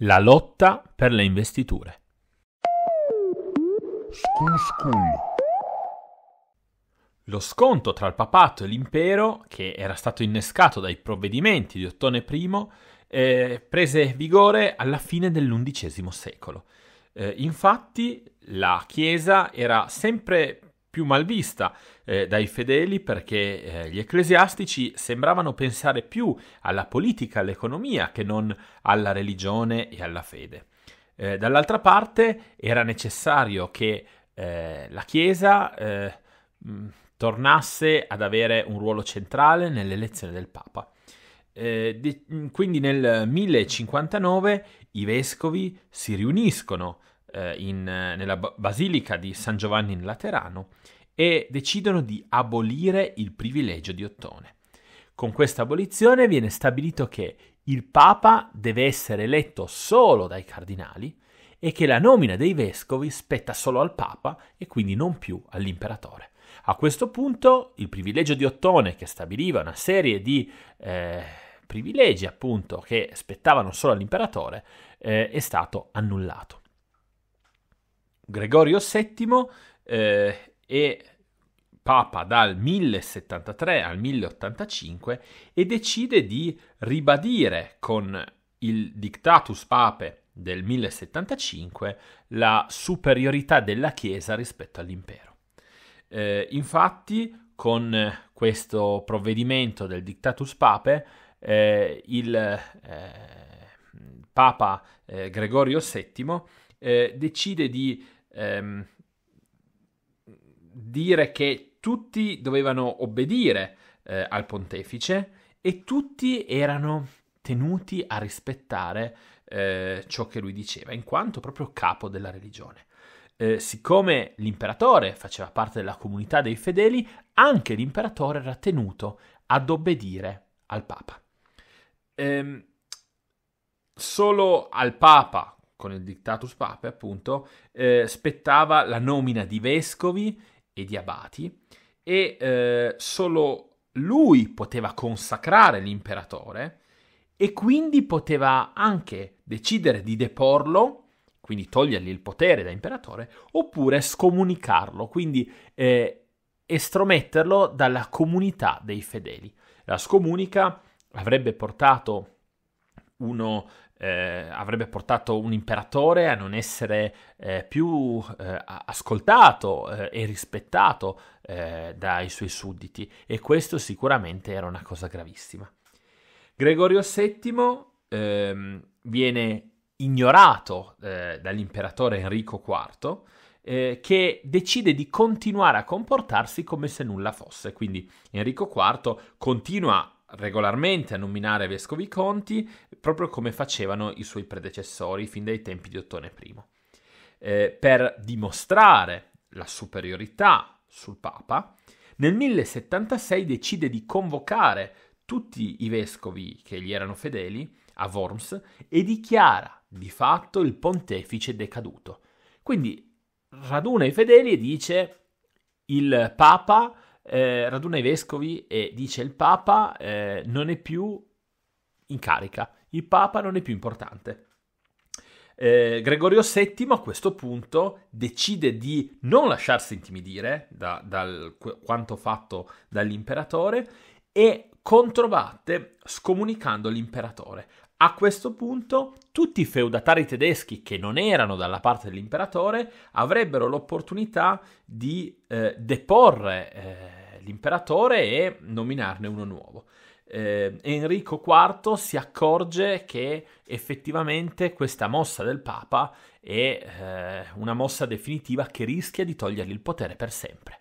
La lotta per le investiture. Lo sconto tra il papato e l'impero, che era stato innescato dai provvedimenti di Ottone I, eh, prese vigore alla fine dell'undicesimo secolo. Eh, infatti la Chiesa era sempre più vista eh, dai fedeli perché eh, gli ecclesiastici sembravano pensare più alla politica, all'economia che non alla religione e alla fede. Eh, dall'altra parte era necessario che eh, la Chiesa mh, eh, mm, tornasse ad avere un ruolo centrale nell'elezione del Papa. Eh, De- mm, quindi nel 1059 i vescovi si riuniscono eh, in, nella basilica di San Giovanni in Laterano e decidono di abolire il privilegio di Ottone. Con questa abolizione viene stabilito che il Papa deve essere eletto solo dai cardinali e che la nomina dei vescovi spetta solo al Papa e quindi non più all'imperatore. A questo punto il privilegio di Ottone, che stabiliva una serie di eh, privilegi appunto che spettavano solo all'imperatore, eh, è stato annullato. Gregorio VII eh, è papa dal 1073 al 1085 e decide di ribadire con il Dictatus Pape del 1075 la superiorità della Chiesa rispetto all'impero. Eh, infatti, con questo provvedimento del Dictatus Pape, eh, il eh, Papa eh, Gregorio VII eh, decide di ehm, dire che tutti dovevano obbedire eh, al pontefice e tutti erano tenuti a rispettare eh, ciò che lui diceva, in quanto proprio capo della religione. Eh, siccome l'imperatore faceva parte della comunità dei fedeli, anche l'imperatore era tenuto ad obbedire al Papa. Ehm, solo al Papa, con il dictatus pape, appunto, eh, spettava la nomina di vescovi e di abati e eh, solo lui poteva consacrare l'imperatore e quindi poteva anche decidere di deporlo, quindi togliergli il potere da imperatore, oppure scomunicarlo, quindi eh, estrometterlo dalla comunità dei fedeli. La scomunica avrebbe portato uno eh, avrebbe portato un imperatore a non essere eh, più eh, ascoltato eh, e rispettato eh, dai suoi sudditi e questo sicuramente era una cosa gravissima. Gregorio VII ehm, viene ignorato eh, dall'imperatore Enrico IV che decide di continuare a comportarsi come se nulla fosse, quindi Enrico IV continua regolarmente a nominare vescovi conti, proprio come facevano i suoi predecessori fin dai tempi di Ottone I. Eh, per dimostrare la superiorità sul Papa, nel 1076 decide di convocare tutti i vescovi che gli erano fedeli a Worms e dichiara di fatto il pontefice decaduto. Quindi raduna i fedeli e dice il Papa eh, raduna i vescovi e dice il Papa eh, non è più in carica, il Papa non è più importante. Eh, Gregorio VII a questo punto decide di non lasciarsi intimidire da, dal, quanto fatto dall'imperatore e controbatte scomunicando l'imperatore. A questo punto tutti i feudatari tedeschi che non erano dalla parte dell'imperatore avrebbero l'opportunità di eh, deporre eh, l'imperatore e nominarne uno nuovo. Eh, Enrico IV si accorge che effettivamente questa mossa del Papa è eh, una mossa definitiva che rischia di togliergli il potere per sempre.